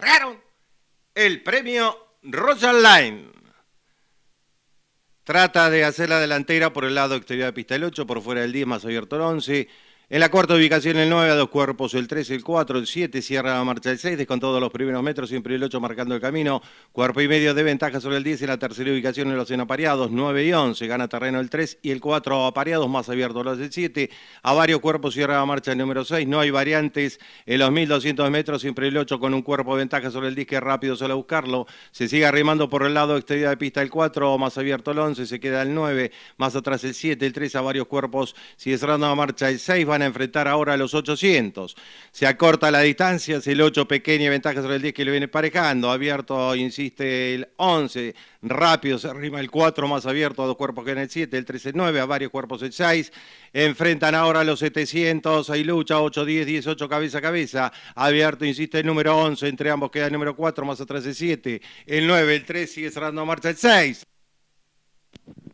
declararon el premio Roger Line. Trata de hacer la delantera por el lado exterior de pista el 8, por fuera del 10, más abierto el 11. En la cuarta ubicación el 9, a dos cuerpos el 3, el 4, el 7, cierra la marcha el 6, descontados los primeros metros, siempre el 8 marcando el camino, cuerpo y medio de ventaja sobre el 10 en la tercera ubicación en los enapareados, 9 y 11, gana terreno el 3 y el 4 apareados, más abierto los del 7, a varios cuerpos cierra la marcha el número 6, no hay variantes en los 1200 metros, siempre el 8 con un cuerpo de ventaja sobre el 10 que rápido suele a buscarlo, se sigue arrimando por el lado exterior de pista el 4, más abierto el 11, se queda el 9, más atrás el 7, el 3 a varios cuerpos, sigue cerrando la marcha el 6, a enfrentar ahora a los 800. Se acorta la distancia, es el 8 pequeña ventaja sobre el 10 que le viene parejando. Abierto, insiste, el 11. Rápido se arrima el 4, más abierto a dos cuerpos que en el 7, el 13 el 9, a varios cuerpos el 6. Enfrentan ahora a los 700, hay lucha 8, 10, 18, cabeza a cabeza. Abierto, insiste, el número 11, entre ambos queda el número 4, más atrás el 7, el 9, el 3, sigue cerrando marcha el 6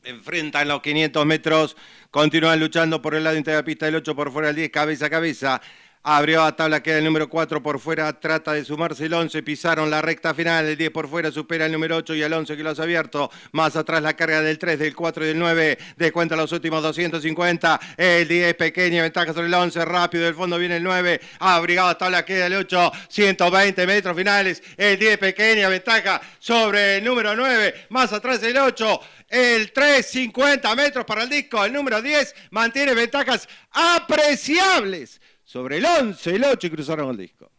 enfrentan los 500 metros, continúan luchando por el lado interior de la pista del 8, por fuera del 10, cabeza a cabeza. Abrió a tabla, queda el número 4 por fuera, trata de sumarse el 11, pisaron la recta final, el 10 por fuera supera el número 8 y el 11 que lo ha abierto, más atrás la carga del 3, del 4 y del 9, descuenta los últimos 250, el 10 pequeña ventaja sobre el 11, rápido del fondo viene el 9, abrigado a tabla, queda el 8, 120 metros finales, el 10 pequeña ventaja sobre el número 9, más atrás el 8, el 3, 50 metros para el disco, el número 10 mantiene ventajas apreciables sobre el 11, y el 8 y cruzaron el disco.